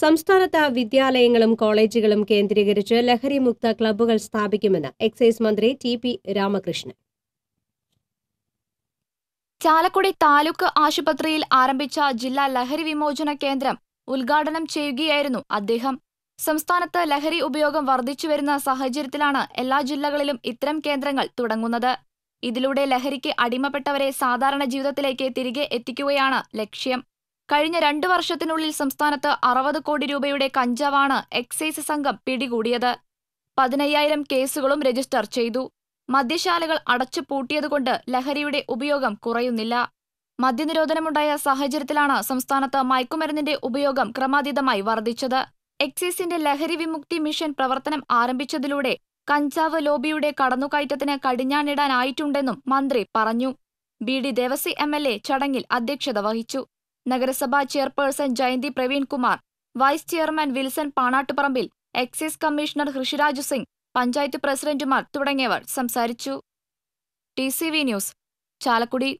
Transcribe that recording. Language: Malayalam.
സംസ്ഥാനത്ത് വിദ്യാലയങ്ങളും കോളേജുകളും കേന്ദ്രീകരിച്ച് ലഹരി മുക്ത ക്ലബ്ബുകൾ സ്ഥാപിക്കുമെന്ന് എക്സൈസ് മന്ത്രി ടി പി രാമകൃഷ്ണൻ ചാലക്കുടി താലൂക്ക് ആശുപത്രിയിൽ ആരംഭിച്ച ജില്ലാ ലഹരി വിമോചന കേന്ദ്രം ഉദ്ഘാടനം ചെയ്യുകയായിരുന്നു അദ്ദേഹം സംസ്ഥാനത്ത് ലഹരി ഉപയോഗം വർദ്ധിച്ചുവരുന്ന സാഹചര്യത്തിലാണ് എല്ലാ ജില്ലകളിലും ഇത്തരം കേന്ദ്രങ്ങൾ തുടങ്ങുന്നത് ഇതിലൂടെ ലഹരിക്ക് അടിമപ്പെട്ടവരെ സാധാരണ ജീവിതത്തിലേക്ക് തിരികെ എത്തിക്കുകയാണ് ലക്ഷ്യം കഴിഞ്ഞ രണ്ടു വർഷത്തിനുള്ളിൽ സംസ്ഥാനത്ത് അറുപത് കോടി രൂപയുടെ കഞ്ചാവാണ് എക്സൈസ് സംഘം പിടികൂടിയത് പതിനയ്യായിരം കേസുകളും രജിസ്റ്റർ ചെയ്തു മദ്യശാലകൾ അടച്ചു പൂട്ടിയതുകൊണ്ട് ലഹരിയുടെ ഉപയോഗം കുറയുന്നില്ല മദ്യനിരോധനമുണ്ടായ സാഹചര്യത്തിലാണ് സംസ്ഥാനത്ത് മയക്കുമരുന്നിന്റെ ഉപയോഗം ക്രമാതീതമായി വർദ്ധിച്ചത് എക്സൈസിന്റെ ലഹരി വിമുക്തി മിഷൻ പ്രവർത്തനം ആരംഭിച്ചതിലൂടെ കഞ്ചാവ് ലോബിയുടെ കടന്നുകയറ്റത്തിന് കടിഞ്ഞാണിടാനായിട്ടുണ്ടെന്നും മന്ത്രി പറഞ്ഞു B D Devasy M L A ചടങ്ങിൽ അധ്യക്ഷത വഹിച്ചു നഗരസഭാ chairperson Jayanthi Kumar vice chairman Wilson Panattuparambil excise commissioner Rishiraj Singh panchayat പ്രസിഡന്റുമാർ തുടങ്ങിയവർ സംസാരിച്ചു ടി ന്യൂസ് ചാലക്കുടി